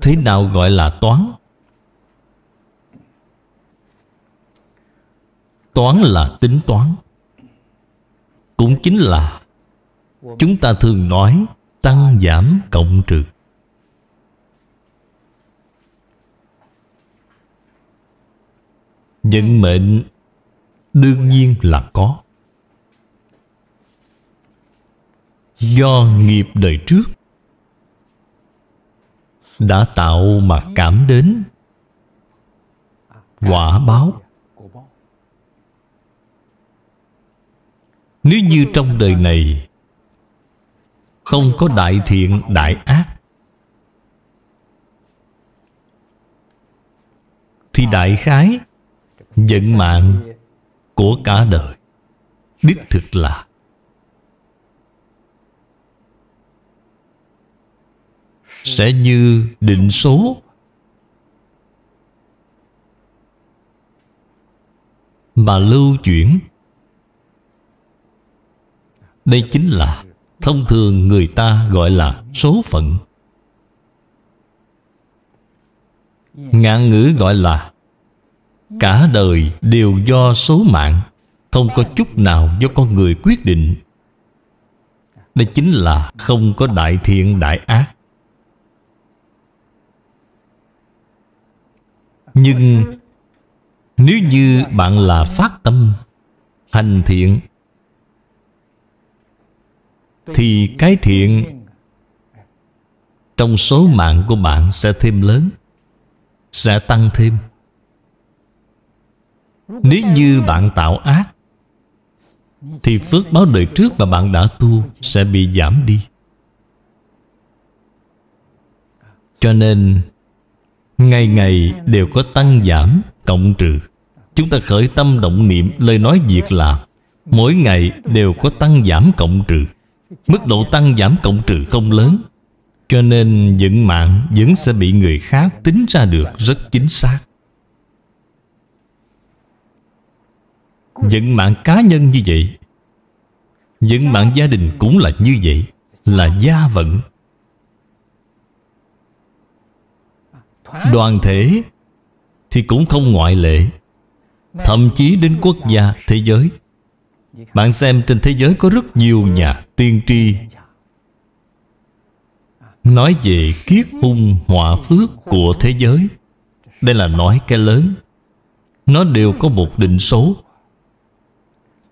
Thế nào gọi là toán? Toán là tính toán Cũng chính là Chúng ta thường nói Tăng giảm cộng trừ Vận mệnh Đương nhiên là có Do nghiệp đời trước đã tạo mà cảm đến quả báo nếu như trong đời này không có đại thiện đại ác thì đại khái vận mạng của cả đời đích thực là sẽ như định số mà lưu chuyển đây chính là thông thường người ta gọi là số phận ngạn ngữ gọi là cả đời đều do số mạng không có chút nào do con người quyết định đây chính là không có đại thiện đại ác nhưng nếu như bạn là phát tâm hành thiện thì cái thiện trong số mạng của bạn sẽ thêm lớn sẽ tăng thêm nếu như bạn tạo ác thì phước báo đời trước mà bạn đã tu sẽ bị giảm đi cho nên Ngày ngày đều có tăng giảm, cộng trừ Chúng ta khởi tâm động niệm lời nói việc làm Mỗi ngày đều có tăng giảm cộng trừ Mức độ tăng giảm cộng trừ không lớn Cho nên vận mạng vẫn sẽ bị người khác tính ra được rất chính xác Vận mạng cá nhân như vậy Vận mạng gia đình cũng là như vậy Là gia vận đoàn thể thì cũng không ngoại lệ thậm chí đến quốc gia thế giới bạn xem trên thế giới có rất nhiều nhà tiên tri nói về kiết hung họa phước của thế giới đây là nói cái lớn nó đều có một định số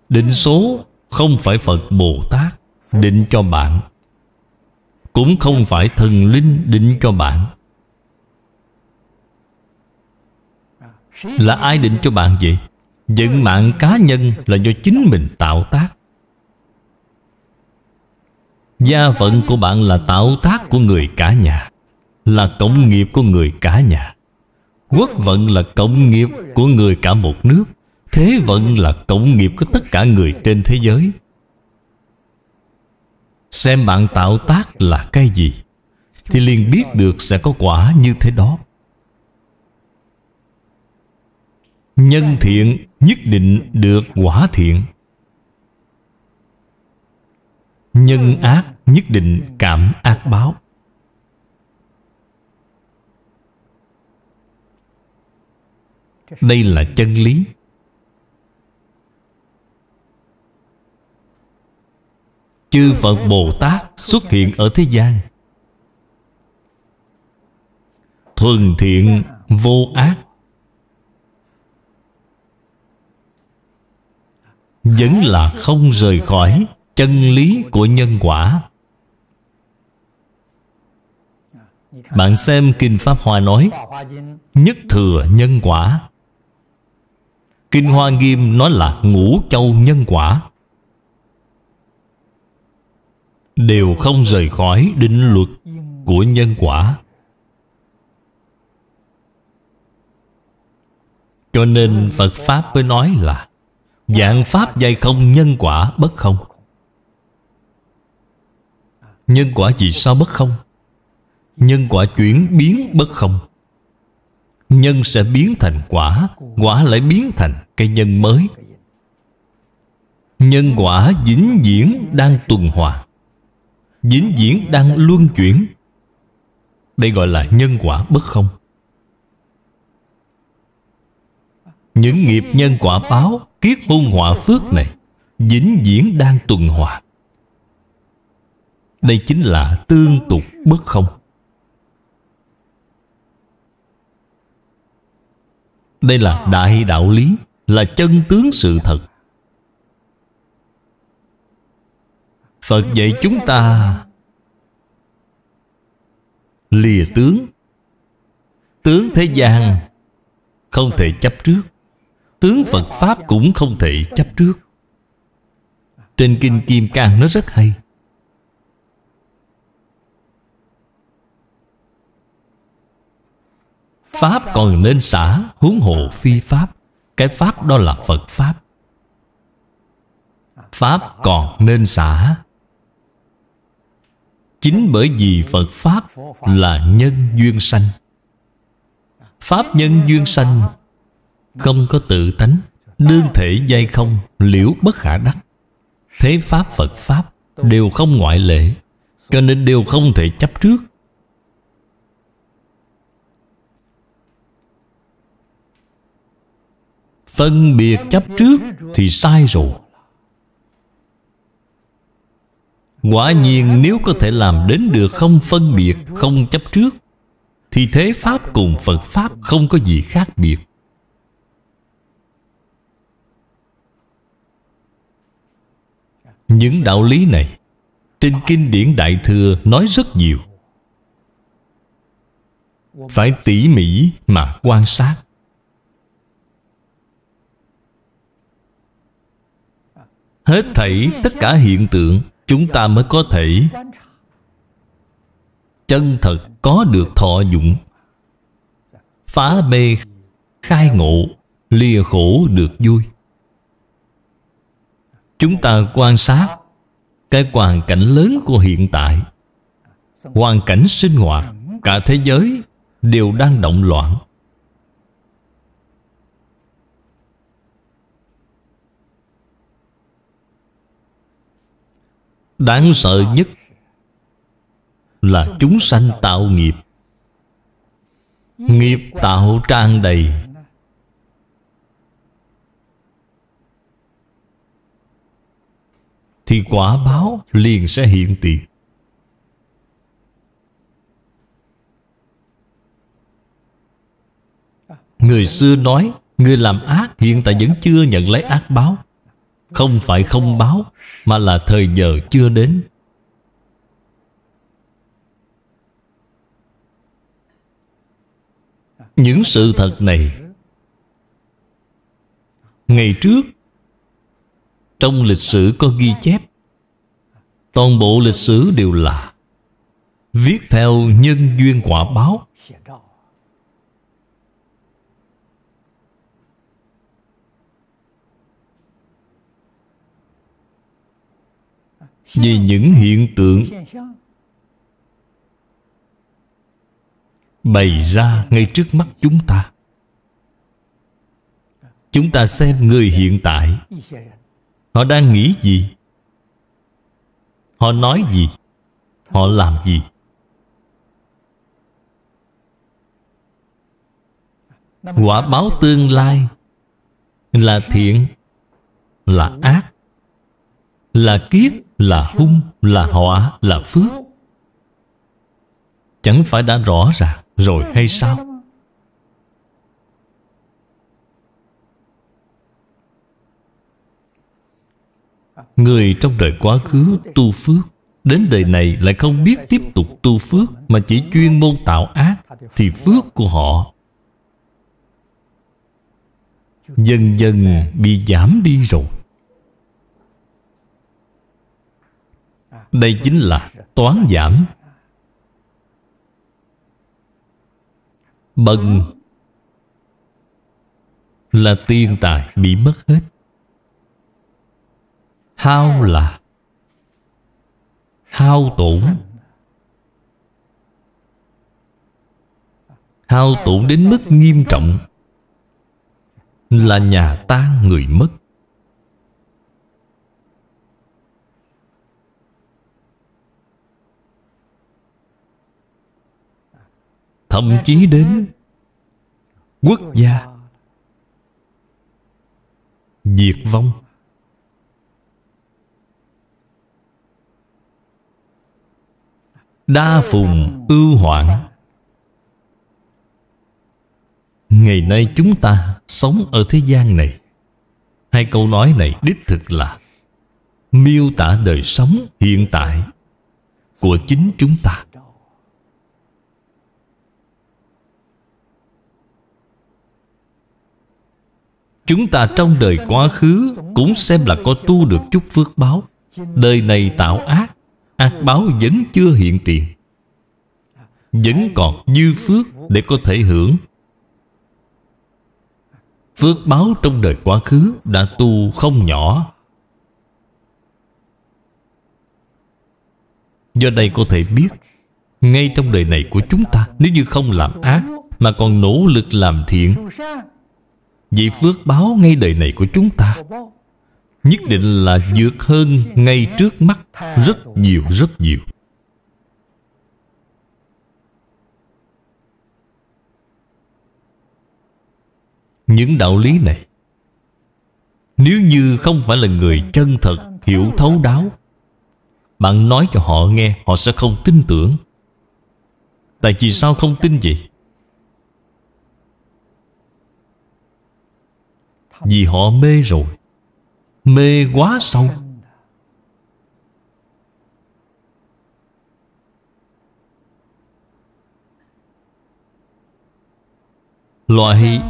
định số không phải phật bồ tát định cho bạn cũng không phải thần linh định cho bạn Là ai định cho bạn vậy? Vận mạng cá nhân là do chính mình tạo tác Gia phận của bạn là tạo tác của người cả nhà Là cộng nghiệp của người cả nhà Quốc vận là cộng nghiệp của người cả một nước Thế vận là cộng nghiệp của tất cả người trên thế giới Xem bạn tạo tác là cái gì Thì liền biết được sẽ có quả như thế đó Nhân dạ. thiện nhất định được quả thiện Nhân dạ. ác nhất định cảm ác báo Đây là chân lý Chư Phật Bồ Tát xuất hiện ở thế gian Thuần thiện vô ác vẫn là không rời khỏi chân lý của nhân quả bạn xem kinh pháp hoa nói nhất thừa nhân quả kinh hoa nghiêm nói là ngũ châu nhân quả đều không rời khỏi định luật của nhân quả cho nên phật pháp mới nói là Dạng Pháp dạy không nhân quả bất không Nhân quả gì sao bất không? Nhân quả chuyển biến bất không Nhân sẽ biến thành quả Quả lại biến thành cây nhân mới Nhân quả dính viễn đang tuần hoàn dính viễn đang luân chuyển Đây gọi là nhân quả bất không Những nghiệp nhân quả báo Kiết hung họa phước này vĩnh viễn đang tuần hoàn đây chính là tương tục bất không đây là đại đạo lý là chân tướng sự thật phật dạy chúng ta lìa tướng tướng thế gian không thể chấp trước Tướng Phật Pháp cũng không thể chấp trước Trên Kinh Kim Cang nó rất hay Pháp còn nên xả huống hộ phi Pháp Cái Pháp đó là Phật Pháp Pháp còn nên xả Chính bởi vì Phật Pháp là nhân duyên sanh Pháp nhân duyên sanh không có tự tánh đương thể dây không liễu bất khả đắc thế pháp phật pháp đều không ngoại lệ cho nên đều không thể chấp trước phân biệt chấp trước thì sai rồi quả nhiên nếu có thể làm đến được không phân biệt không chấp trước thì thế pháp cùng phật pháp không có gì khác biệt Những đạo lý này Trên kinh điển Đại Thừa nói rất nhiều Phải tỉ mỉ mà quan sát Hết thảy tất cả hiện tượng Chúng ta mới có thể Chân thật có được thọ dụng Phá mê khai ngộ Lìa khổ được vui Chúng ta quan sát Cái hoàn cảnh lớn của hiện tại Hoàn cảnh sinh hoạt Cả thế giới Đều đang động loạn Đáng sợ nhất Là chúng sanh tạo nghiệp Nghiệp tạo tràn đầy thì quả báo liền sẽ hiện tiền. Người xưa nói Người làm ác hiện tại vẫn chưa nhận lấy ác báo Không phải không báo Mà là thời giờ chưa đến Những sự thật này Ngày trước trong lịch sử có ghi chép Toàn bộ lịch sử đều là Viết theo nhân duyên quả báo Vì những hiện tượng Bày ra ngay trước mắt chúng ta Chúng ta xem người hiện tại Họ đang nghĩ gì? Họ nói gì? Họ làm gì? Quả báo tương lai Là thiện Là ác Là kiết Là hung Là họa Là phước Chẳng phải đã rõ ràng rồi hay sao? Người trong đời quá khứ tu phước Đến đời này lại không biết tiếp tục tu phước Mà chỉ chuyên môn tạo ác Thì phước của họ Dần dần bị giảm đi rồi Đây chính là toán giảm Bần Là tiên tài bị mất hết Hao là Hao tổn Hao tổn đến mức nghiêm trọng Là nhà tan người mất Thậm chí đến Quốc gia Diệt vong Đa phùng ưu hoạn Ngày nay chúng ta sống ở thế gian này Hai câu nói này đích thực là Miêu tả đời sống hiện tại Của chính chúng ta Chúng ta trong đời quá khứ Cũng xem là có tu được chút phước báo Đời này tạo ác Ác báo vẫn chưa hiện tiền Vẫn còn dư phước để có thể hưởng Phước báo trong đời quá khứ đã tu không nhỏ Do đây có thể biết Ngay trong đời này của chúng ta Nếu như không làm ác Mà còn nỗ lực làm thiện Vậy phước báo ngay đời này của chúng ta Nhất định là vượt hơn ngay trước mắt Rất nhiều rất nhiều Những đạo lý này Nếu như không phải là người chân thật Hiểu thấu đáo Bạn nói cho họ nghe Họ sẽ không tin tưởng Tại vì sao không tin vậy? Vì họ mê rồi mê quá sâu loại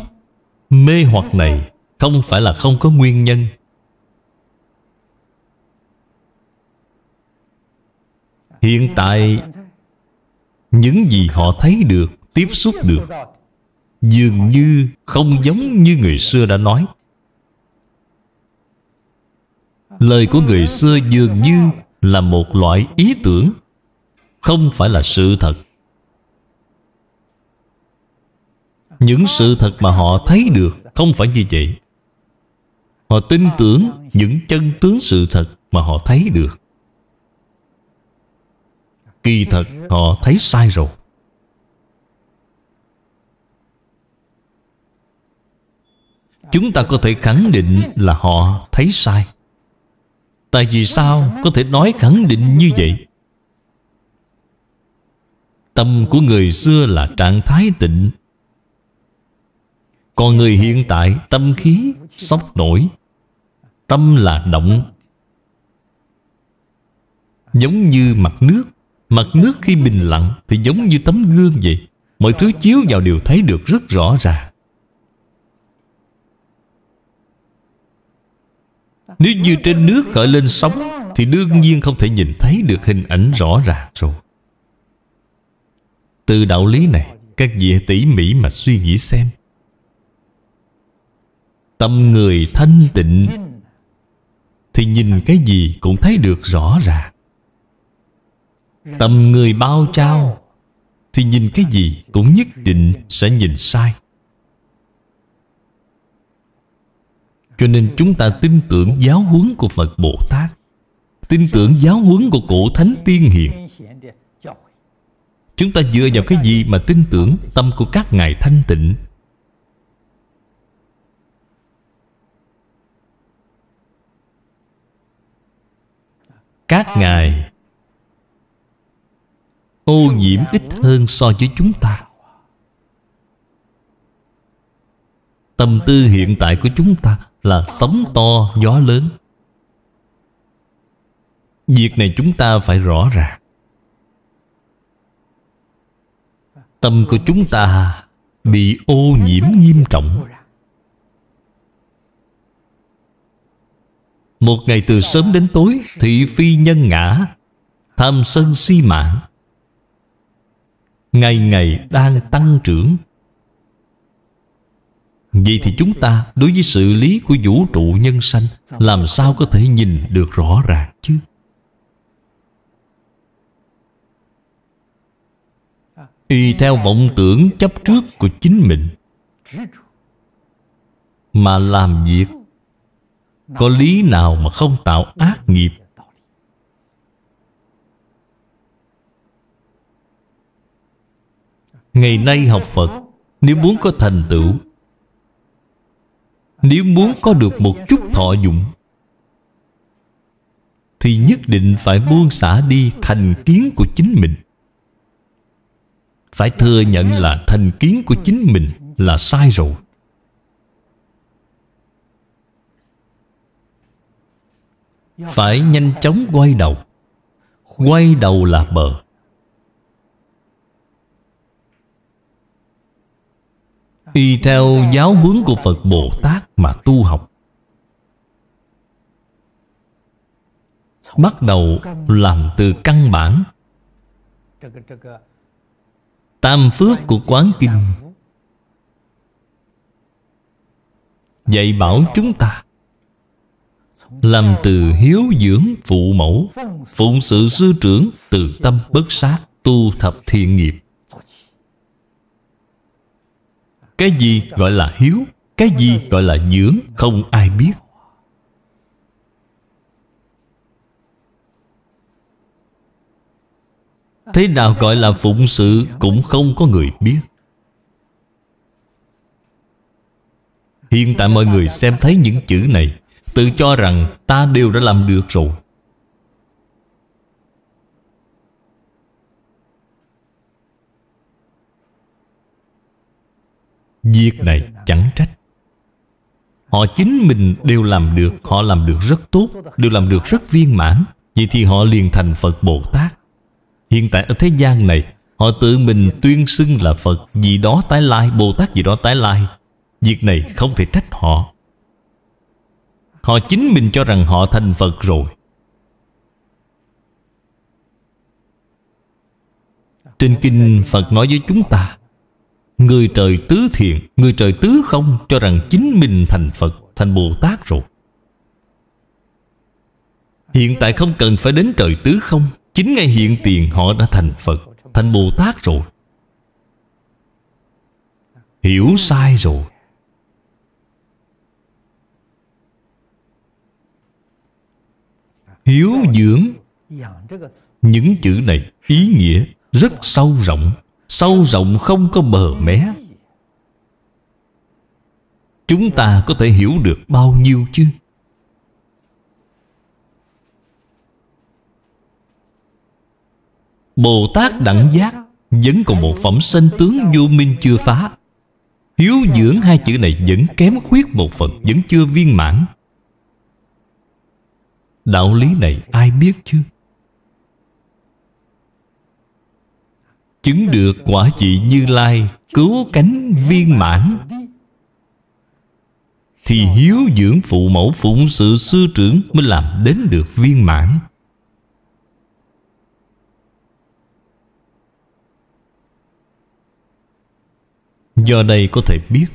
mê hoặc này không phải là không có nguyên nhân hiện tại những gì họ thấy được tiếp xúc được dường như không giống như người xưa đã nói Lời của người xưa dường như là một loại ý tưởng Không phải là sự thật Những sự thật mà họ thấy được không phải như vậy Họ tin tưởng những chân tướng sự thật mà họ thấy được Kỳ thật họ thấy sai rồi Chúng ta có thể khẳng định là họ thấy sai Tại vì sao có thể nói khẳng định như vậy Tâm của người xưa là trạng thái tịnh Còn người hiện tại tâm khí sốc nổi Tâm là động Giống như mặt nước Mặt nước khi bình lặng Thì giống như tấm gương vậy Mọi thứ chiếu vào đều thấy được rất rõ ràng Nếu như trên nước khởi lên sóng Thì đương nhiên không thể nhìn thấy được hình ảnh rõ ràng rồi Từ đạo lý này Các vị tỉ mỉ mà suy nghĩ xem Tâm người thanh tịnh Thì nhìn cái gì cũng thấy được rõ ràng Tâm người bao trao Thì nhìn cái gì cũng nhất định sẽ nhìn sai Cho nên chúng ta tin tưởng giáo huấn của Phật Bồ Tát Tin tưởng giáo huấn của cổ Thánh Tiên Hiền Chúng ta dựa vào cái gì mà tin tưởng tâm của các ngài thanh tịnh Các ngài Ô nhiễm ít hơn so với chúng ta Tâm tư hiện tại của chúng ta là sóng to gió lớn Việc này chúng ta phải rõ ràng Tâm của chúng ta bị ô nhiễm nghiêm trọng Một ngày từ sớm đến tối Thị phi nhân ngã Tham sân si mạng Ngày ngày đang tăng trưởng Vậy thì chúng ta đối với sự lý của vũ trụ nhân sanh Làm sao có thể nhìn được rõ ràng chứ Y theo vọng tưởng chấp trước của chính mình Mà làm việc Có lý nào mà không tạo ác nghiệp Ngày nay học Phật Nếu muốn có thành tựu nếu muốn có được một chút thọ dụng Thì nhất định phải buông xả đi thành kiến của chính mình Phải thừa nhận là thành kiến của chính mình là sai rồi Phải nhanh chóng quay đầu Quay đầu là bờ y theo giáo huấn của Phật Bồ Tát mà tu học. Bắt đầu làm từ căn bản. Tam phước của Quán Kinh dạy bảo chúng ta làm từ hiếu dưỡng phụ mẫu Phụng sự sư trưởng Từ tâm bất sát Tu thập thiện nghiệp cái gì gọi là hiếu cái gì gọi là dưỡng không ai biết thế nào gọi là phụng sự cũng không có người biết hiện tại mọi người xem thấy những chữ này tự cho rằng ta đều đã làm được rồi Việc này chẳng trách Họ chính mình đều làm được Họ làm được rất tốt Đều làm được rất viên mãn Vậy thì họ liền thành Phật Bồ Tát Hiện tại ở thế gian này Họ tự mình tuyên xưng là Phật Vì đó tái lai, Bồ Tát gì đó tái lai Việc này không thể trách họ Họ chính mình cho rằng họ thành Phật rồi Trên kinh Phật nói với chúng ta Người trời tứ thiện Người trời tứ không Cho rằng chính mình thành Phật Thành Bồ Tát rồi Hiện tại không cần phải đến trời tứ không Chính ngay hiện tiền họ đã thành Phật Thành Bồ Tát rồi Hiểu sai rồi Hiếu dưỡng Những chữ này ý nghĩa rất sâu rộng Sâu rộng không có bờ mé Chúng ta có thể hiểu được bao nhiêu chứ Bồ Tát Đẳng Giác Vẫn còn một phẩm sanh tướng vô minh chưa phá Hiếu dưỡng hai chữ này vẫn kém khuyết một phần Vẫn chưa viên mãn Đạo lý này ai biết chứ chứng được quả vị như lai cứu cánh viên mãn thì hiếu dưỡng phụ mẫu phụng sự sư trưởng mới làm đến được viên mãn do đây có thể biết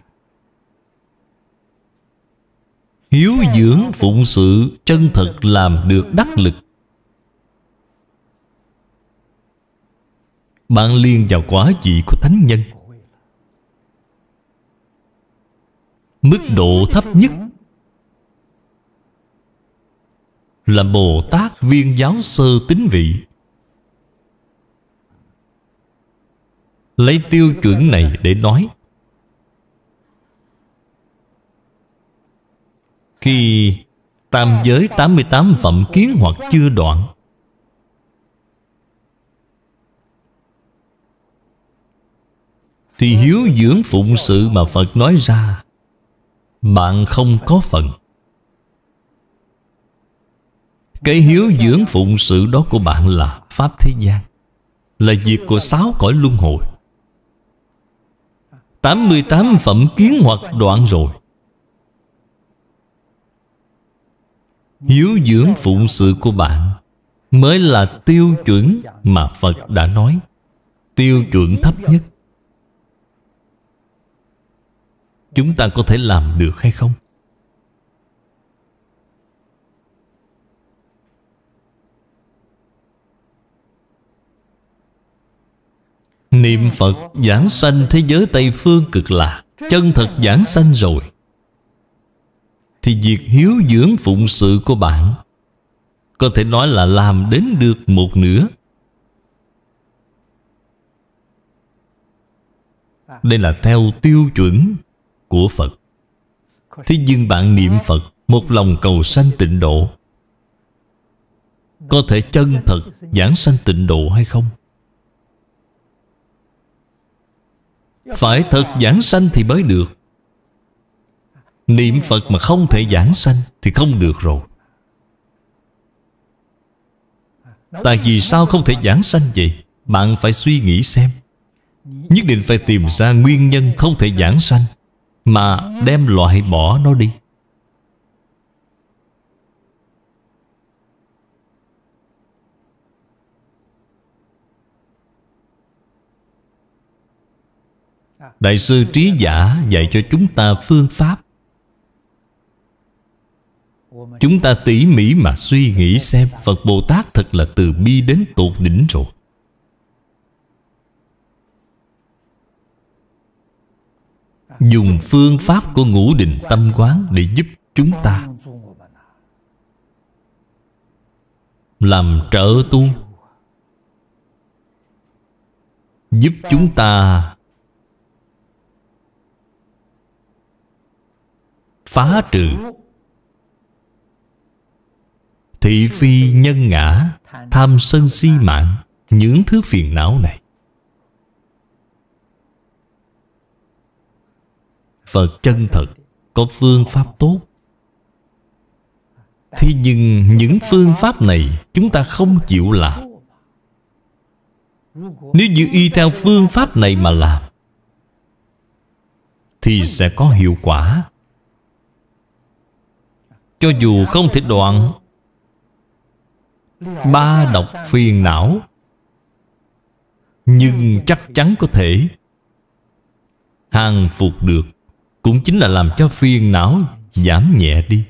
hiếu dưỡng phụng sự chân thật làm được đắc lực Bạn liên vào quả vị của thánh nhân Mức độ thấp nhất Là Bồ Tát Viên Giáo Sơ Tính Vị Lấy tiêu chuẩn này để nói Khi tam giới 88 phẩm kiến hoặc chưa đoạn Thì hiếu dưỡng phụng sự mà Phật nói ra Bạn không có phần Cái hiếu dưỡng phụng sự đó của bạn là Pháp thế gian Là việc của sáu cõi luân hồi 88 phẩm kiến hoặc đoạn rồi Hiếu dưỡng phụng sự của bạn Mới là tiêu chuẩn mà Phật đã nói Tiêu chuẩn thấp nhất Chúng ta có thể làm được hay không? Niệm Phật giảng sanh thế giới Tây Phương cực lạc Chân thật giảng sanh rồi Thì việc hiếu dưỡng phụng sự của bạn Có thể nói là làm đến được một nửa Đây là theo tiêu chuẩn của Phật Thế nhưng bạn niệm Phật Một lòng cầu sanh tịnh độ Có thể chân thật giảng sanh tịnh độ hay không? Phải thật giảng sanh thì mới được Niệm Phật mà không thể giảng sanh Thì không được rồi Tại vì sao không thể giảng sanh vậy? Bạn phải suy nghĩ xem Nhất định phải tìm ra nguyên nhân không thể giảng sanh mà đem loại bỏ nó đi Đại sư Trí Giả dạy cho chúng ta phương pháp Chúng ta tỉ mỉ mà suy nghĩ xem Phật Bồ Tát thật là từ bi đến tột đỉnh rồi dùng phương pháp của ngũ định tâm quán để giúp chúng ta làm trợ tu giúp chúng ta phá trừ thị phi nhân ngã tham sân si mạng những thứ phiền não này Phật chân thật Có phương pháp tốt Thế nhưng những phương pháp này Chúng ta không chịu làm Nếu như y theo phương pháp này mà làm Thì sẽ có hiệu quả Cho dù không thể đoạn Ba độc phiền não Nhưng chắc chắn có thể hàng phục được cũng chính là làm cho phiền não giảm nhẹ đi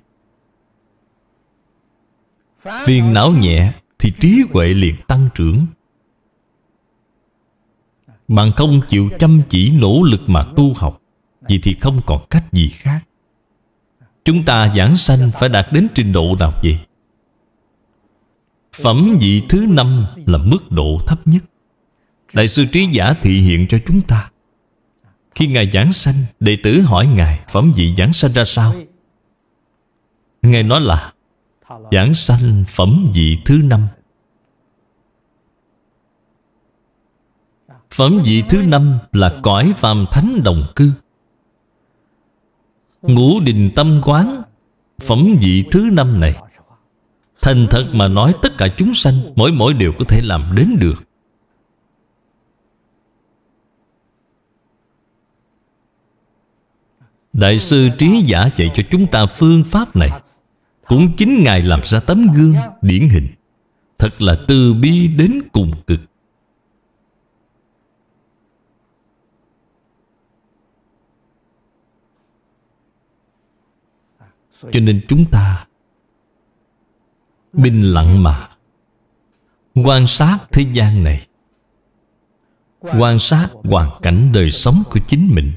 phiền não nhẹ thì trí huệ liền tăng trưởng bạn không chịu chăm chỉ nỗ lực mà tu học Vậy thì không còn cách gì khác Chúng ta giảng sanh phải đạt đến trình độ nào vậy? Phẩm vị thứ năm là mức độ thấp nhất Đại sư Trí Giả thị hiện cho chúng ta khi Ngài giảng sanh Đệ tử hỏi Ngài Phẩm vị giảng sanh ra sao Ngài nói là Giảng sanh phẩm vị thứ năm Phẩm vị thứ năm là cõi phàm thánh đồng cư Ngũ đình tâm quán Phẩm vị thứ năm này Thành thật mà nói tất cả chúng sanh Mỗi mỗi đều có thể làm đến được Đại sư trí giả dạy cho chúng ta phương pháp này Cũng chính Ngài làm ra tấm gương điển hình Thật là từ bi đến cùng cực Cho nên chúng ta Bình lặng mà Quan sát thế gian này Quan sát hoàn cảnh đời sống của chính mình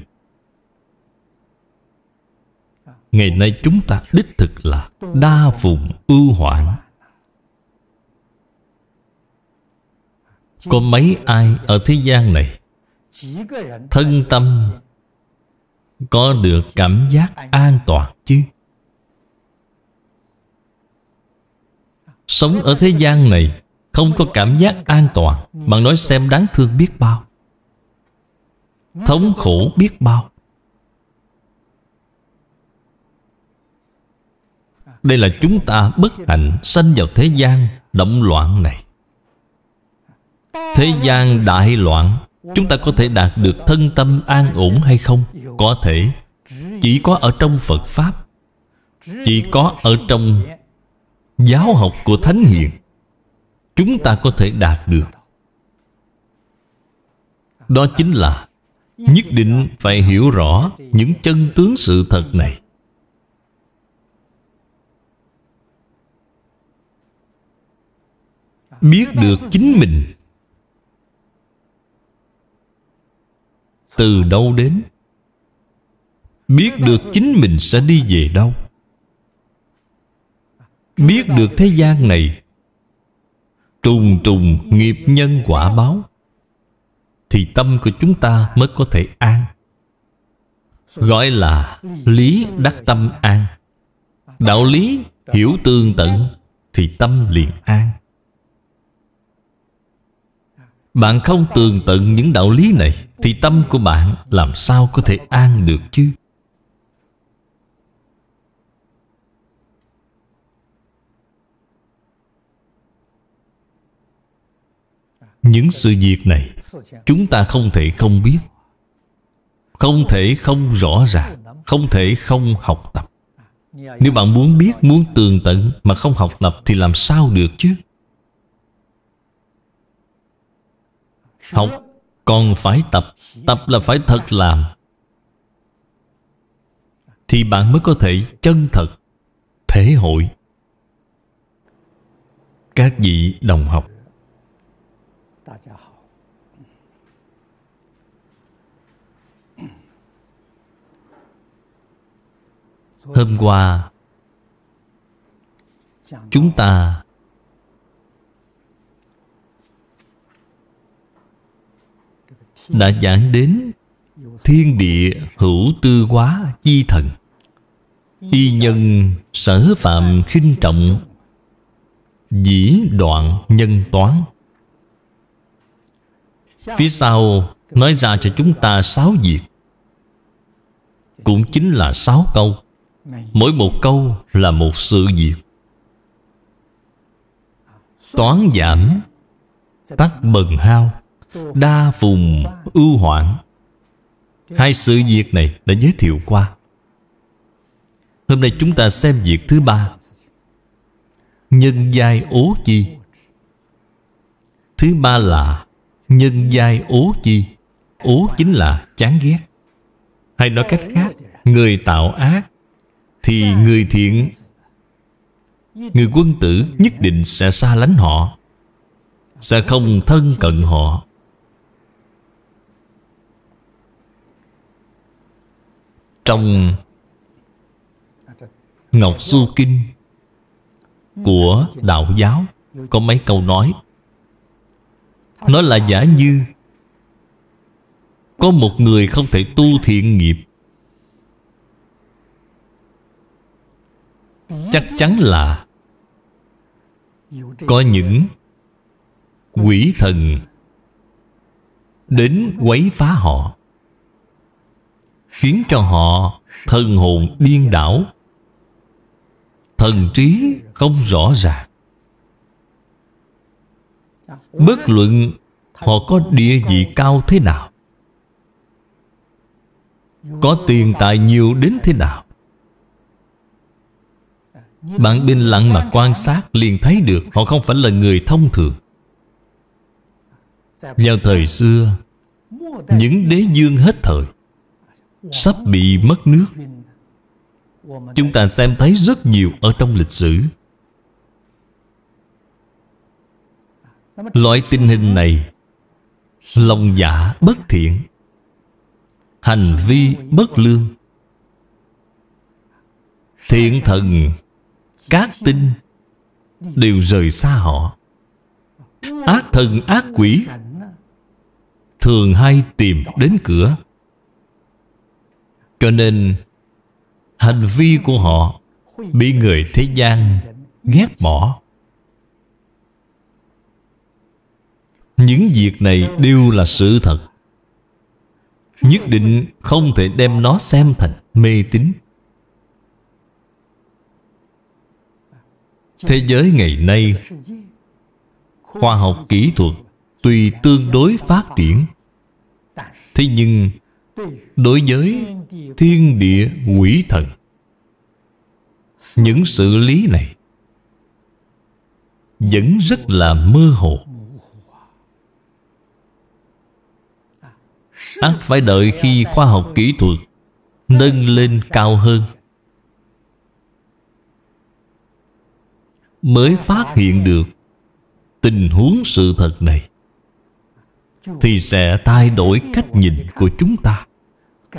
Ngày nay chúng ta đích thực là Đa vùng ưu hoạn Có mấy ai ở thế gian này Thân tâm Có được cảm giác an toàn chứ Sống ở thế gian này Không có cảm giác an toàn Bạn nói xem đáng thương biết bao Thống khổ biết bao Đây là chúng ta bất hạnh sanh vào thế gian động loạn này Thế gian đại loạn Chúng ta có thể đạt được thân tâm an ổn hay không? Có thể Chỉ có ở trong Phật Pháp Chỉ có ở trong giáo học của Thánh Hiền Chúng ta có thể đạt được Đó chính là Nhất định phải hiểu rõ những chân tướng sự thật này biết được chính mình từ đâu đến biết được chính mình sẽ đi về đâu biết được thế gian này trùng trùng nghiệp nhân quả báo thì tâm của chúng ta mới có thể an gọi là lý đắc tâm an đạo lý hiểu tương tận thì tâm liền an bạn không tường tận những đạo lý này Thì tâm của bạn làm sao có thể an được chứ Những sự việc này Chúng ta không thể không biết Không thể không rõ ràng Không thể không học tập Nếu bạn muốn biết, muốn tường tận Mà không học tập thì làm sao được chứ Học còn phải tập Tập là phải thật làm Thì bạn mới có thể chân thật thế hội Các vị đồng học Hôm qua Chúng ta đã giảng đến thiên địa hữu tư quá chi thần y nhân sở phạm khinh trọng dĩ đoạn nhân toán phía sau nói ra cho chúng ta sáu việc cũng chính là sáu câu mỗi một câu là một sự việc toán giảm tắt bần hao Đa phùng ưu hoạn Hai sự việc này đã giới thiệu qua Hôm nay chúng ta xem việc thứ ba Nhân giai ố chi Thứ ba là Nhân giai ố chi Ố chính là chán ghét Hay nói cách khác Người tạo ác Thì người thiện Người quân tử nhất định sẽ xa lánh họ Sẽ không thân cận họ Trong Ngọc Su Kinh Của Đạo Giáo Có mấy câu nói Nó là giả như Có một người không thể tu thiện nghiệp Chắc chắn là Có những Quỷ thần Đến quấy phá họ khiến cho họ thân hồn điên đảo thần trí không rõ ràng bất luận họ có địa vị cao thế nào có tiền tài nhiều đến thế nào bạn bình lặng mà quan sát liền thấy được họ không phải là người thông thường vào thời xưa những đế dương hết thời sắp bị mất nước chúng ta xem thấy rất nhiều ở trong lịch sử loại tình hình này lòng dạ bất thiện hành vi bất lương thiện thần các tinh đều rời xa họ ác thần ác quỷ thường hay tìm đến cửa cho nên Hành vi của họ Bị người thế gian ghét bỏ Những việc này đều là sự thật Nhất định không thể đem nó xem thành mê tín Thế giới ngày nay Khoa học kỹ thuật Tuy tương đối phát triển Thế nhưng Đối với thiên địa quỷ thần những sự lý này vẫn rất là mơ hồ ác phải đợi khi khoa học kỹ thuật nâng lên cao hơn mới phát hiện được tình huống sự thật này thì sẽ thay đổi cách nhìn của chúng ta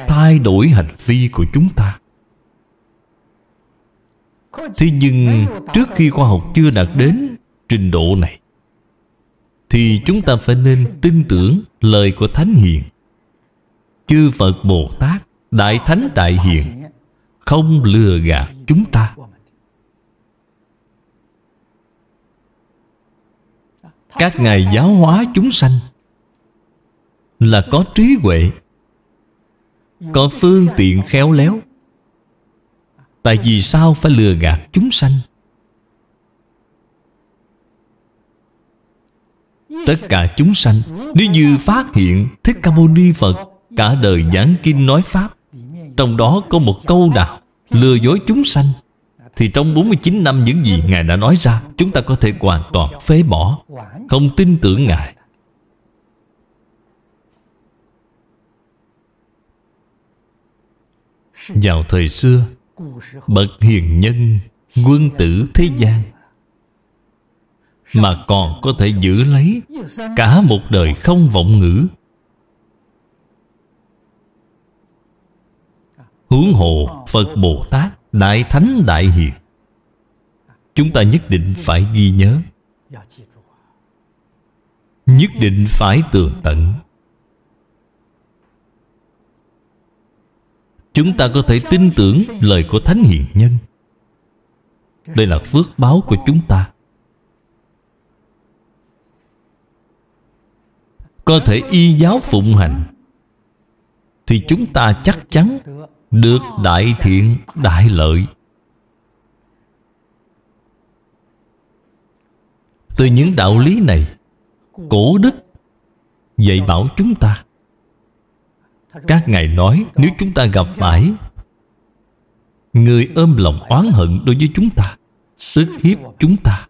thay đổi hành vi của chúng ta thế nhưng trước khi khoa học chưa đạt đến trình độ này thì chúng ta phải nên tin tưởng lời của thánh hiền chư phật bồ tát đại thánh đại hiền không lừa gạt chúng ta các ngài giáo hóa chúng sanh là có trí huệ có phương tiện khéo léo Tại vì sao phải lừa gạt chúng sanh Tất cả chúng sanh Nếu như phát hiện Thích Ca Mâu Ni Phật Cả đời giảng kinh nói Pháp Trong đó có một câu nào Lừa dối chúng sanh Thì trong 49 năm những gì Ngài đã nói ra Chúng ta có thể hoàn toàn phế bỏ Không tin tưởng Ngài Vào thời xưa Bậc hiền nhân Quân tử thế gian Mà còn có thể giữ lấy Cả một đời không vọng ngữ Huống hồ Phật Bồ Tát Đại Thánh Đại Hiền Chúng ta nhất định phải ghi nhớ Nhất định phải tường tận Chúng ta có thể tin tưởng lời của Thánh Hiền Nhân Đây là phước báo của chúng ta Có thể y giáo phụng hành Thì chúng ta chắc chắn Được đại thiện đại lợi Từ những đạo lý này Cổ đức dạy bảo chúng ta các ngài nói nếu chúng ta gặp phải Người ôm lòng oán hận đối với chúng ta Ước hiếp chúng ta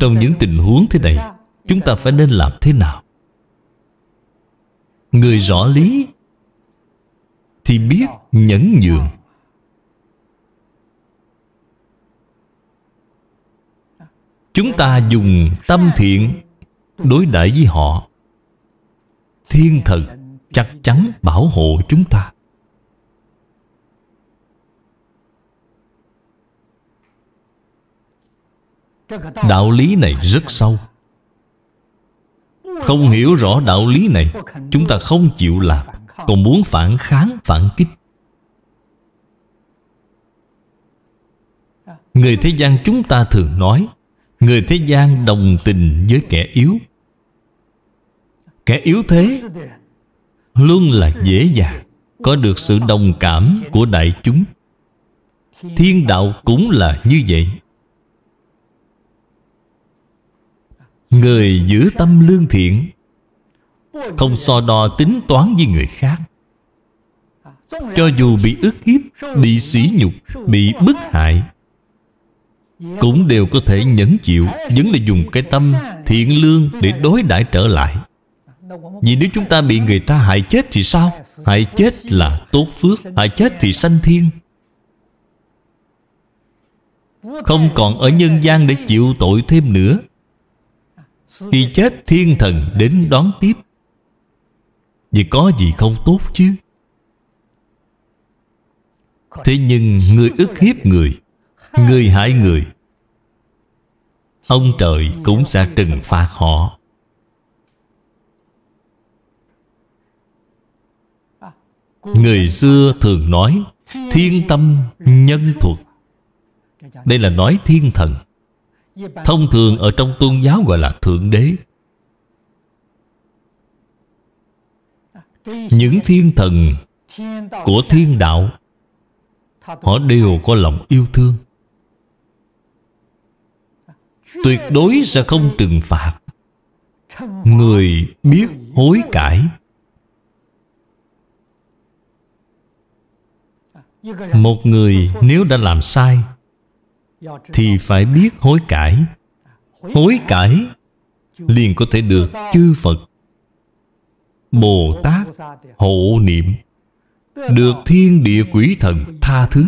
Trong những tình huống thế này Chúng ta phải nên làm thế nào Người rõ lý Thì biết nhẫn nhường Chúng ta dùng tâm thiện Đối đãi với họ thiên thần chắc chắn bảo hộ chúng ta đạo lý này rất sâu không hiểu rõ đạo lý này chúng ta không chịu làm còn muốn phản kháng phản kích người thế gian chúng ta thường nói người thế gian đồng tình với kẻ yếu kẻ yếu thế luôn là dễ dàng có được sự đồng cảm của đại chúng thiên đạo cũng là như vậy người giữ tâm lương thiện không so đo tính toán với người khác cho dù bị ức hiếp bị sỉ nhục bị bức hại cũng đều có thể nhẫn chịu vẫn là dùng cái tâm thiện lương để đối đãi trở lại vì nếu chúng ta bị người ta hại chết thì sao? Hại chết là tốt phước Hại chết thì sanh thiên Không còn ở nhân gian để chịu tội thêm nữa Khi chết thiên thần đến đón tiếp Vì có gì không tốt chứ Thế nhưng người ức hiếp người Người hại người Ông trời cũng sẽ trừng phạt họ Người xưa thường nói Thiên tâm nhân thuật Đây là nói thiên thần Thông thường ở trong tôn giáo gọi là Thượng Đế Những thiên thần của thiên đạo Họ đều có lòng yêu thương Tuyệt đối sẽ không trừng phạt Người biết hối cải một người nếu đã làm sai thì phải biết hối cải hối cải liền có thể được chư phật bồ tát hộ niệm được thiên địa quỷ thần tha thứ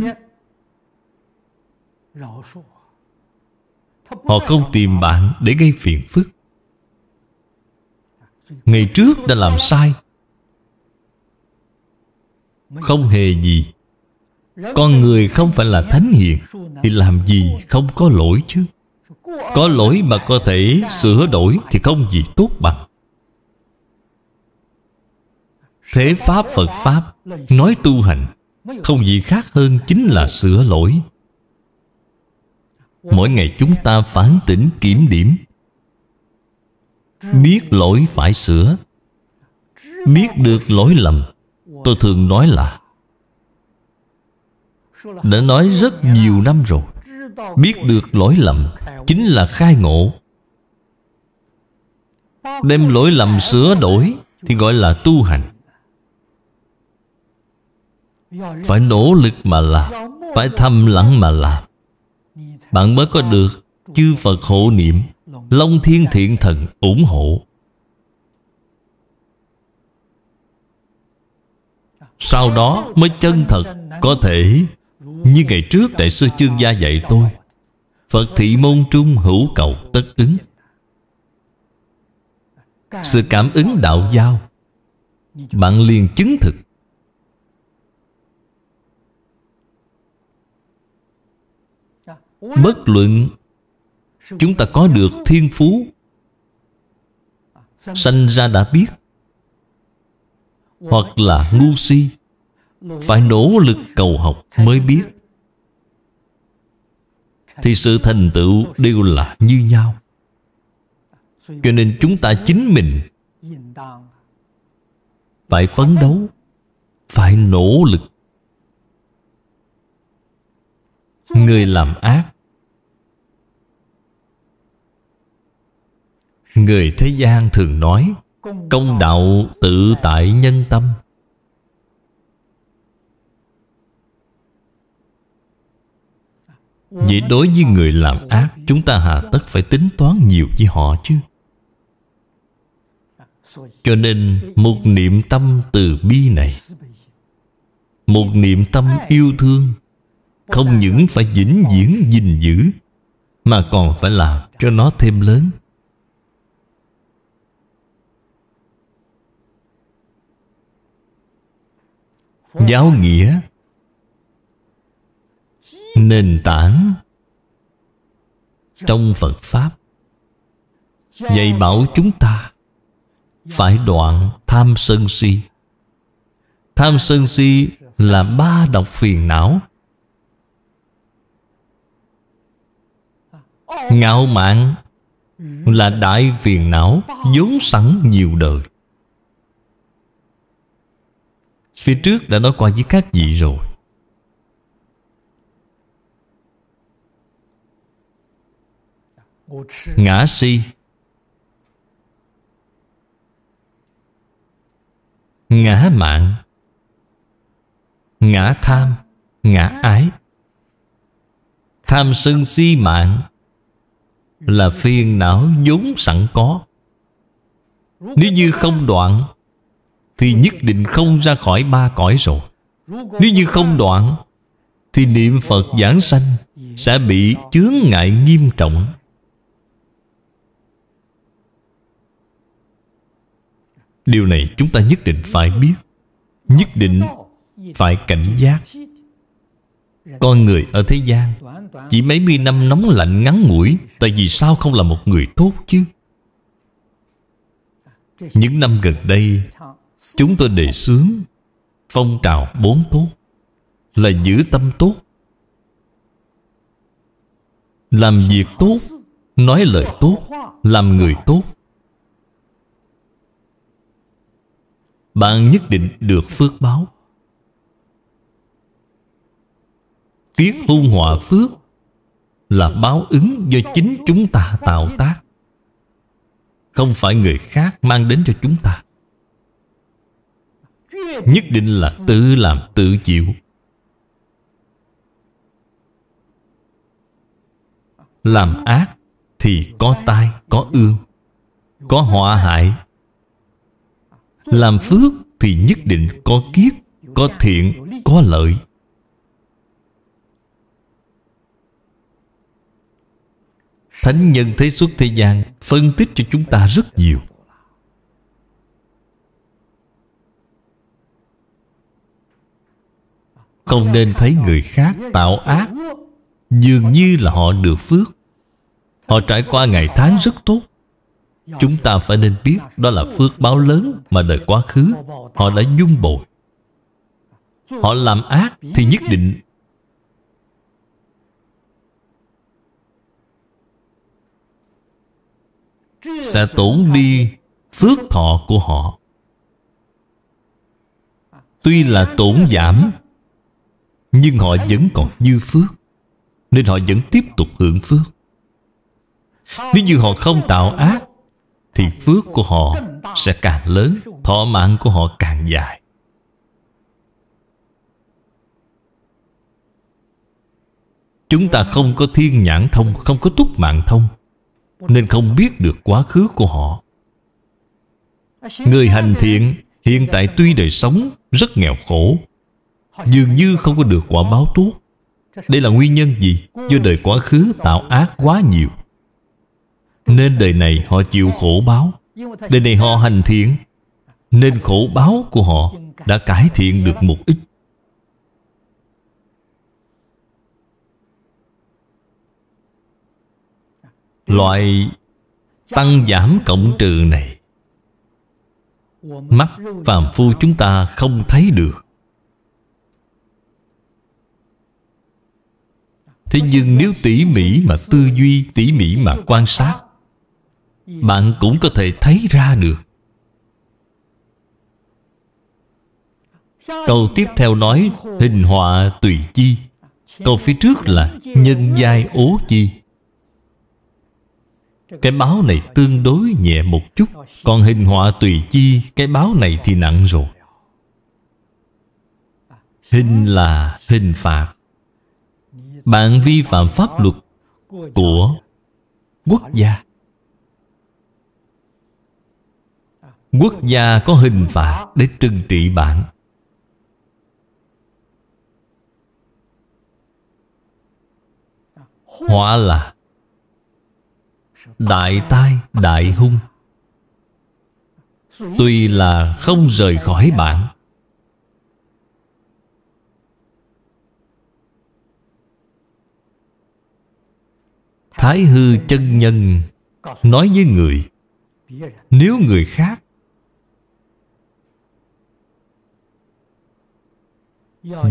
họ không tìm bạn để gây phiền phức ngày trước đã làm sai không hề gì con người không phải là thánh hiền Thì làm gì không có lỗi chứ Có lỗi mà có thể sửa đổi Thì không gì tốt bằng Thế Pháp Phật Pháp Nói tu hành Không gì khác hơn chính là sửa lỗi Mỗi ngày chúng ta phán tỉnh kiểm điểm Biết lỗi phải sửa Biết được lỗi lầm Tôi thường nói là đã nói rất nhiều năm rồi Biết được lỗi lầm Chính là khai ngộ Đem lỗi lầm sửa đổi Thì gọi là tu hành Phải nỗ lực mà làm Phải thầm lặng mà làm Bạn mới có được Chư Phật hộ niệm Long Thiên Thiện Thần ủng hộ Sau đó mới chân thật Có thể như ngày trước Đại sư chương gia dạy tôi Phật thị môn trung hữu cầu tất ứng Sự cảm ứng đạo giao Bạn liền chứng thực Bất luận Chúng ta có được thiên phú Sanh ra đã biết Hoặc là ngu si phải nỗ lực cầu học mới biết thì sự thành tựu đều là như nhau cho nên chúng ta chính mình phải phấn đấu phải nỗ lực người làm ác người thế gian thường nói công đạo tự tại nhân tâm Vậy đối với người làm ác Chúng ta hà tất phải tính toán nhiều với họ chứ Cho nên một niệm tâm từ bi này Một niệm tâm yêu thương Không những phải vĩnh viễn gìn giữ Mà còn phải làm cho nó thêm lớn Giáo nghĩa nền tảng trong Phật Pháp dạy bảo chúng ta phải đoạn tham sân si tham sân si là ba độc phiền não ngạo mạn là đại phiền não vốn sẵn nhiều đời phía trước đã nói qua với các vị rồi ngã si ngã mạng ngã tham ngã ái tham sân si mạng là phiền não vốn sẵn có nếu như không đoạn thì nhất định không ra khỏi ba cõi rồi nếu như không đoạn thì niệm phật giảng sanh sẽ bị chướng ngại nghiêm trọng điều này chúng ta nhất định phải biết nhất định phải cảnh giác con người ở thế gian chỉ mấy mươi năm nóng lạnh ngắn ngủi tại vì sao không là một người tốt chứ những năm gần đây chúng tôi đề xướng phong trào bốn tốt là giữ tâm tốt làm việc tốt nói lời tốt làm người tốt bạn nhất định được phước báo. Kiến tu hòa phước là báo ứng do chính chúng ta tạo tác. Không phải người khác mang đến cho chúng ta. Nhất định là tự làm tự chịu. Làm ác thì có tai, có ương, có họa hại làm phước thì nhất định có kiết Có thiện, có lợi Thánh nhân thế xuất thế gian Phân tích cho chúng ta rất nhiều Không nên thấy người khác tạo ác Dường như là họ được phước Họ trải qua ngày tháng rất tốt Chúng ta phải nên biết đó là phước báo lớn mà đời quá khứ họ đã dung bồi. Họ làm ác thì nhất định sẽ tổn đi phước thọ của họ. Tuy là tổn giảm nhưng họ vẫn còn dư phước Nên họ vẫn tiếp tục hưởng phước Nếu như họ không tạo ác thì phước của họ sẽ càng lớn Thọ mạng của họ càng dài Chúng ta không có thiên nhãn thông Không có túc mạng thông Nên không biết được quá khứ của họ Người hành thiện Hiện tại tuy đời sống rất nghèo khổ Dường như không có được quả báo tốt Đây là nguyên nhân gì Do đời quá khứ tạo ác quá nhiều nên đời này họ chịu khổ báo Đời này họ hành thiện Nên khổ báo của họ Đã cải thiện được một ít Loại tăng giảm cộng trừ này Mắt phàm phu chúng ta không thấy được Thế nhưng nếu tỉ mỉ mà tư duy, tỉ mỉ mà quan sát Ừ. bạn cũng có thể thấy ra được câu tiếp theo nói hình họa tùy chi câu phía trước là nhân giai ố chi cái báo này tương đối nhẹ một chút còn hình họa tùy chi cái báo này thì nặng rồi hình là hình phạt bạn vi phạm pháp luật của quốc gia Quốc gia có hình phạt để trừng trị bạn Họa là Đại tai đại hung Tuy là không rời khỏi bạn Thái hư chân nhân Nói với người Nếu người khác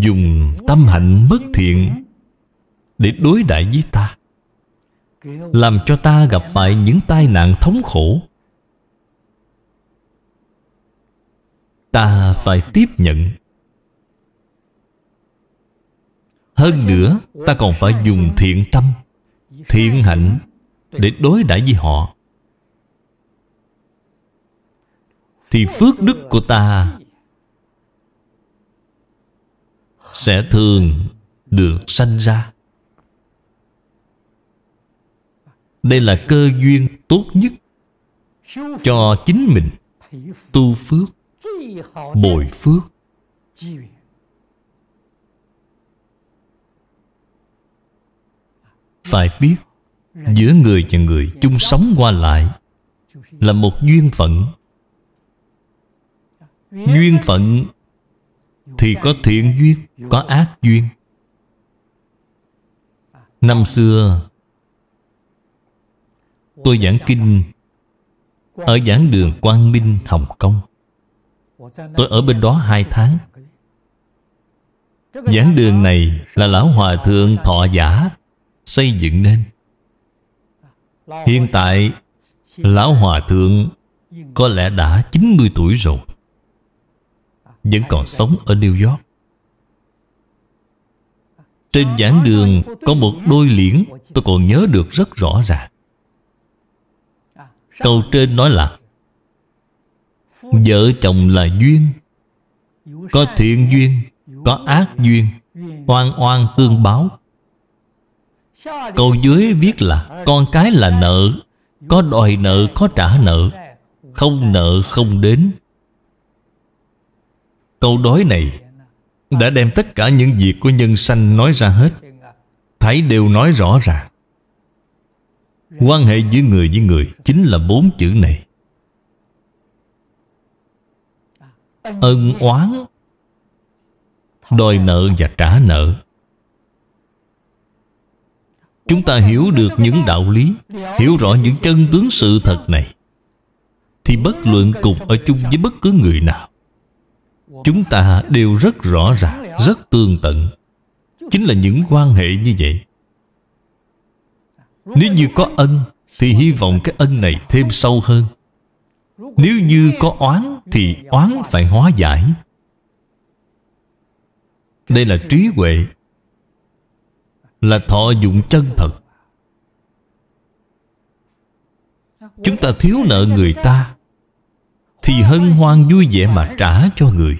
dùng tâm hạnh bất thiện để đối đãi với ta làm cho ta gặp phải những tai nạn thống khổ ta phải tiếp nhận hơn nữa ta còn phải dùng thiện tâm thiện hạnh để đối đãi với họ thì phước đức của ta sẽ thường được sanh ra đây là cơ duyên tốt nhất cho chính mình tu phước bồi phước phải biết giữa người và người chung sống qua lại là một duyên phận duyên phận thì dạ, có dạ, thiện dạ. duyên Có vâng. ác duyên Năm xưa Tôi giảng kinh Ở giảng đường Quang Minh, Hồng Kông Tôi ở bên đó hai tháng Giảng đường này là Lão Hòa Thượng Thọ Giả Xây dựng nên Hiện tại Lão Hòa Thượng Có lẽ đã 90 tuổi rồi vẫn còn sống ở New York Trên giảng đường có một đôi liễn Tôi còn nhớ được rất rõ ràng Câu trên nói là Vợ chồng là duyên Có thiện duyên Có ác duyên Oan oan tương báo Câu dưới viết là Con cái là nợ Có đòi nợ có trả nợ Không nợ không đến Câu đối này đã đem tất cả những việc của nhân sanh nói ra hết thấy đều nói rõ ràng Quan hệ giữa người với người chính là bốn chữ này Ân oán Đòi nợ và trả nợ Chúng ta hiểu được những đạo lý Hiểu rõ những chân tướng sự thật này Thì bất luận cùng ở chung với bất cứ người nào chúng ta đều rất rõ ràng rất tương tận chính là những quan hệ như vậy nếu như có ân thì hy vọng cái ân này thêm sâu hơn nếu như có oán thì oán phải hóa giải đây là trí huệ là thọ dụng chân thật chúng ta thiếu nợ người ta thì hân hoan vui vẻ mà trả cho người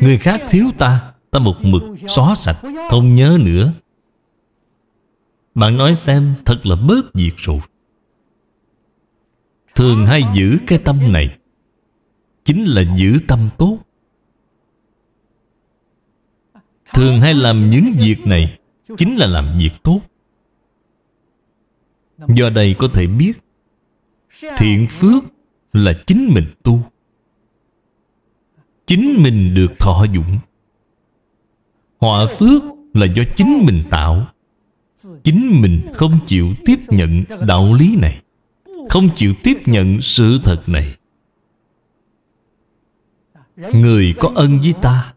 Người khác thiếu ta Ta một mực xóa sạch Không nhớ nữa Bạn nói xem thật là bớt việc rồi Thường hay giữ cái tâm này Chính là giữ tâm tốt Thường hay làm những việc này Chính là làm việc tốt Do đây có thể biết Thiện phước là chính mình tu chính mình được thọ dụng họa phước là do chính mình tạo chính mình không chịu tiếp nhận đạo lý này không chịu tiếp nhận sự thật này người có ân với ta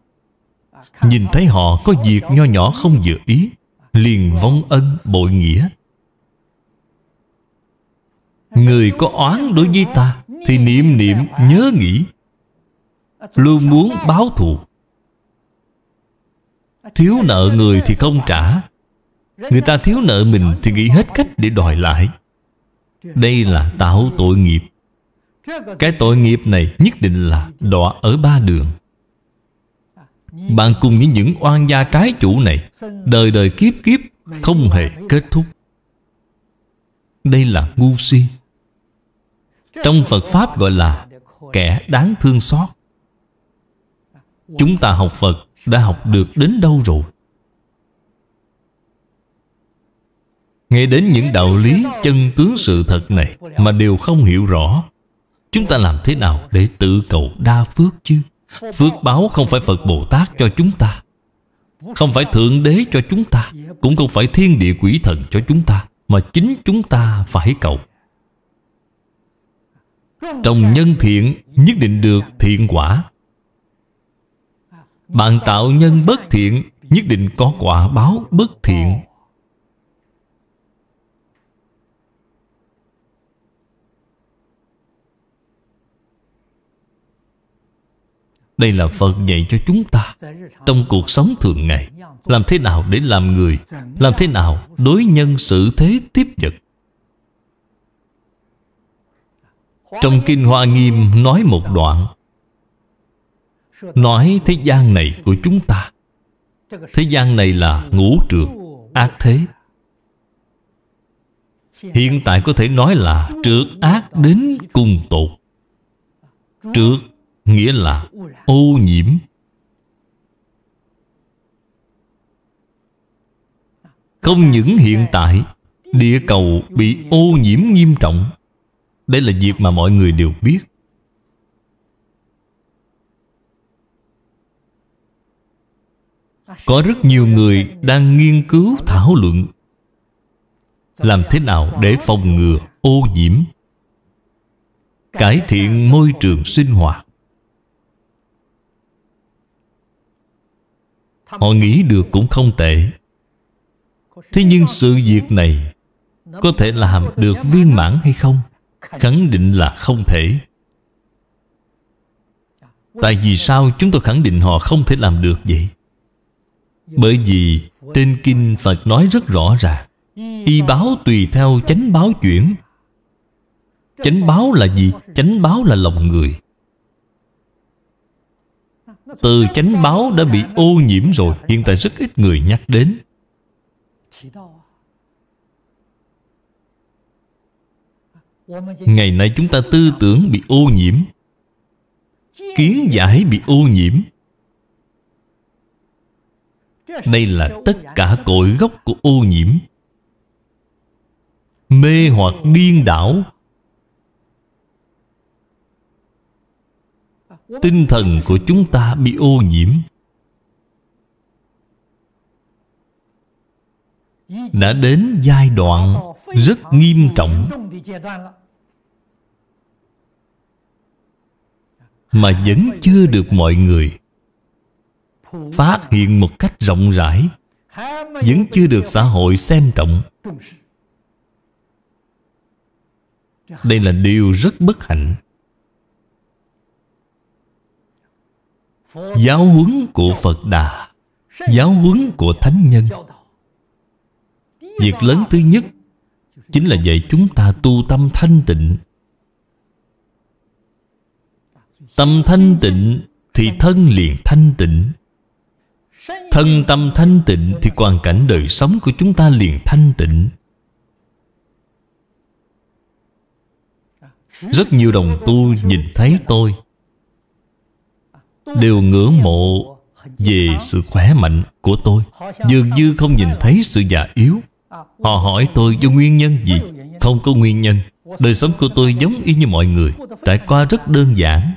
nhìn thấy họ có việc nho nhỏ không vừa ý liền vong ân bội nghĩa người có oán đối với ta thì niệm niệm nhớ nghĩ Luôn muốn báo thù Thiếu nợ người thì không trả Người ta thiếu nợ mình thì nghĩ hết cách để đòi lại Đây là tạo tội nghiệp Cái tội nghiệp này nhất định là đọa ở ba đường Bạn cùng với những oan gia trái chủ này Đời đời kiếp kiếp không hề kết thúc Đây là ngu si Trong Phật Pháp gọi là kẻ đáng thương xót Chúng ta học Phật đã học được đến đâu rồi Nghe đến những đạo lý chân tướng sự thật này Mà đều không hiểu rõ Chúng ta làm thế nào để tự cầu đa phước chứ Phước báo không phải Phật Bồ Tát cho chúng ta Không phải Thượng Đế cho chúng ta Cũng không phải Thiên Địa Quỷ Thần cho chúng ta Mà chính chúng ta phải cầu Trong nhân thiện nhất định được thiện quả bạn tạo nhân bất thiện Nhất định có quả báo bất thiện Đây là Phật dạy cho chúng ta Trong cuộc sống thường ngày Làm thế nào để làm người Làm thế nào đối nhân xử thế tiếp vật Trong Kinh Hoa Nghiêm nói một đoạn Nói thế gian này của chúng ta Thế gian này là ngũ trượt Ác thế Hiện tại có thể nói là Trượt ác đến cùng tột Trượt nghĩa là ô nhiễm Không những hiện tại Địa cầu bị ô nhiễm nghiêm trọng Đây là việc mà mọi người đều biết có rất nhiều người đang nghiên cứu thảo luận làm thế nào để phòng ngừa ô nhiễm cải thiện môi trường sinh hoạt họ nghĩ được cũng không tệ thế nhưng sự việc này có thể làm được viên mãn hay không khẳng định là không thể tại vì sao chúng tôi khẳng định họ không thể làm được vậy bởi vì trên kinh Phật nói rất rõ ràng Y báo tùy theo chánh báo chuyển Chánh báo là gì? Chánh báo là lòng người Từ chánh báo đã bị ô nhiễm rồi Hiện tại rất ít người nhắc đến Ngày nay chúng ta tư tưởng bị ô nhiễm Kiến giải bị ô nhiễm đây là tất cả cội gốc của ô nhiễm Mê hoặc điên đảo Tinh thần của chúng ta bị ô nhiễm Đã đến giai đoạn rất nghiêm trọng Mà vẫn chưa được mọi người phát hiện một cách rộng rãi vẫn chưa được xã hội xem trọng đây là điều rất bất hạnh giáo huấn của phật đà giáo huấn của thánh nhân việc lớn thứ nhất chính là dạy chúng ta tu tâm thanh tịnh tâm thanh tịnh thì thân liền thanh tịnh Thân tâm thanh tịnh Thì hoàn cảnh đời sống của chúng ta liền thanh tịnh Rất nhiều đồng tu nhìn thấy tôi Đều ngưỡng mộ về sự khỏe mạnh của tôi Dường như không nhìn thấy sự già yếu Họ hỏi tôi do nguyên nhân gì Không có nguyên nhân Đời sống của tôi giống y như mọi người Trải qua rất đơn giản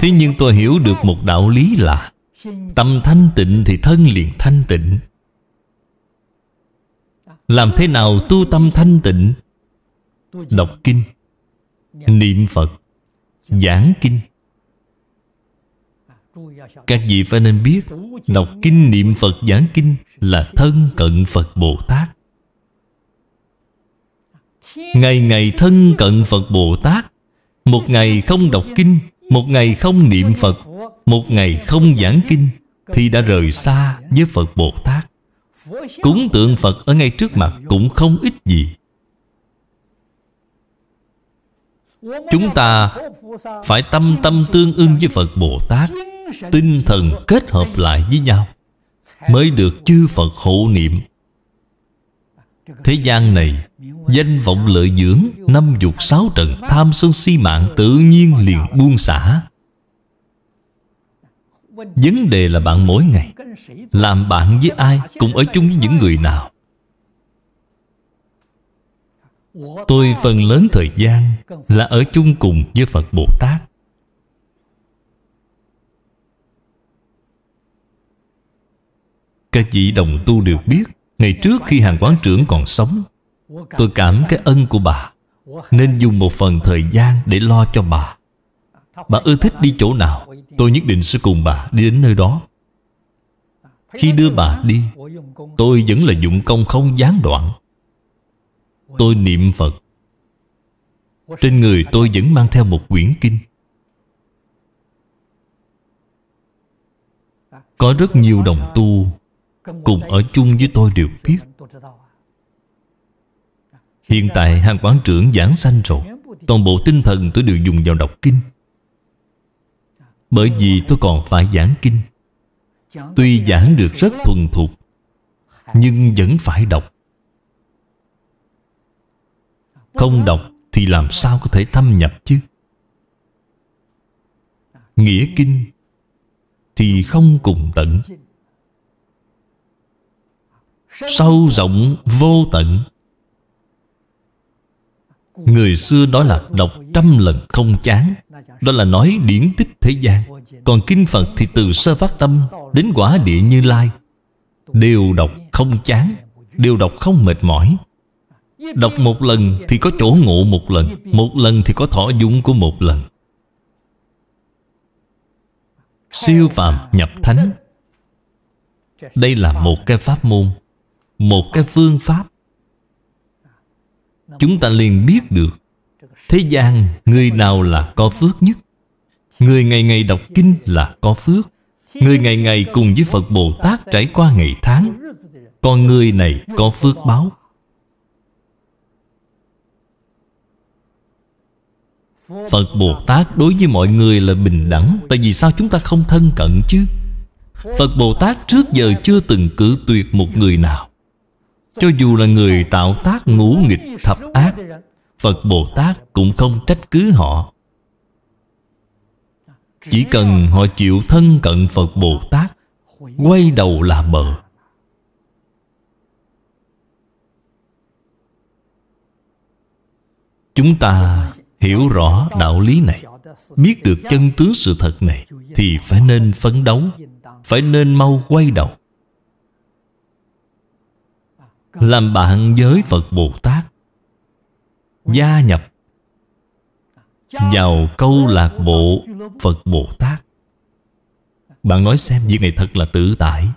Thế nhưng tôi hiểu được một đạo lý là Tâm thanh tịnh thì thân liền thanh tịnh Làm thế nào tu tâm thanh tịnh Đọc kinh Niệm Phật Giảng kinh Các vị phải nên biết Đọc kinh niệm Phật giảng kinh Là thân cận Phật Bồ Tát Ngày ngày thân cận Phật Bồ Tát Một ngày không đọc kinh một ngày không niệm Phật Một ngày không giảng kinh Thì đã rời xa với Phật Bồ Tát Cúng tượng Phật ở ngay trước mặt cũng không ít gì Chúng ta phải tâm tâm tương ưng với Phật Bồ Tát Tinh thần kết hợp lại với nhau Mới được chư Phật hộ niệm Thế gian này Danh vọng lợi dưỡng Năm dục sáu trần Tham sân si mạng tự nhiên liền buông xả Vấn đề là bạn mỗi ngày Làm bạn với ai Cũng ở chung với những người nào Tôi phần lớn thời gian Là ở chung cùng với Phật Bồ Tát Các vị đồng tu đều biết Ngày trước khi hàng quán trưởng còn sống Tôi cảm cái ân của bà Nên dùng một phần thời gian để lo cho bà Bà ưa thích đi chỗ nào Tôi nhất định sẽ cùng bà đi đến nơi đó Khi đưa bà đi Tôi vẫn là dụng công không gián đoạn Tôi niệm Phật Trên người tôi vẫn mang theo một quyển kinh Có rất nhiều đồng tu Cùng ở chung với tôi đều biết à. Hiện tại hàng quán trưởng giảng sanh rồi Toàn bộ tinh thần tôi đều dùng vào đọc kinh Bởi vì tôi còn phải giảng kinh Tuy giảng được rất thuần thục Nhưng vẫn phải đọc Không đọc thì làm sao có thể thâm nhập chứ Nghĩa kinh Thì không cùng tận sâu rộng vô tận Người xưa nói là đọc trăm lần không chán Đó là nói điển tích thế gian Còn Kinh Phật thì từ sơ phát tâm Đến quả địa như lai Đều đọc không chán Đều đọc không mệt mỏi Đọc một lần thì có chỗ ngộ một lần Một lần thì có thọ dụng của một lần Siêu phàm nhập thánh Đây là một cái pháp môn một cái phương pháp chúng ta liền biết được thế gian người nào là có phước nhất người ngày ngày đọc kinh là có phước người ngày ngày cùng với phật bồ tát trải qua ngày tháng con người này có phước báo Phật Bồ Tát đối với mọi người là bình đẳng Tại vì sao chúng ta không thân cận chứ Phật Bồ Tát trước giờ chưa từng cử tuyệt một người nào cho dù là người tạo tác ngũ nghịch thập ác Phật Bồ Tát cũng không trách cứ họ Chỉ cần họ chịu thân cận Phật Bồ Tát Quay đầu là bờ Chúng ta hiểu rõ đạo lý này Biết được chân tướng sự thật này Thì phải nên phấn đấu Phải nên mau quay đầu làm bạn với phật bồ tát gia nhập vào câu lạc bộ phật bồ tát bạn nói xem việc này thật là tự tại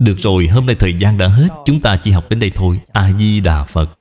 Được rồi, hôm nay thời gian đã hết Chúng ta chỉ học đến đây thôi A-di-đà Phật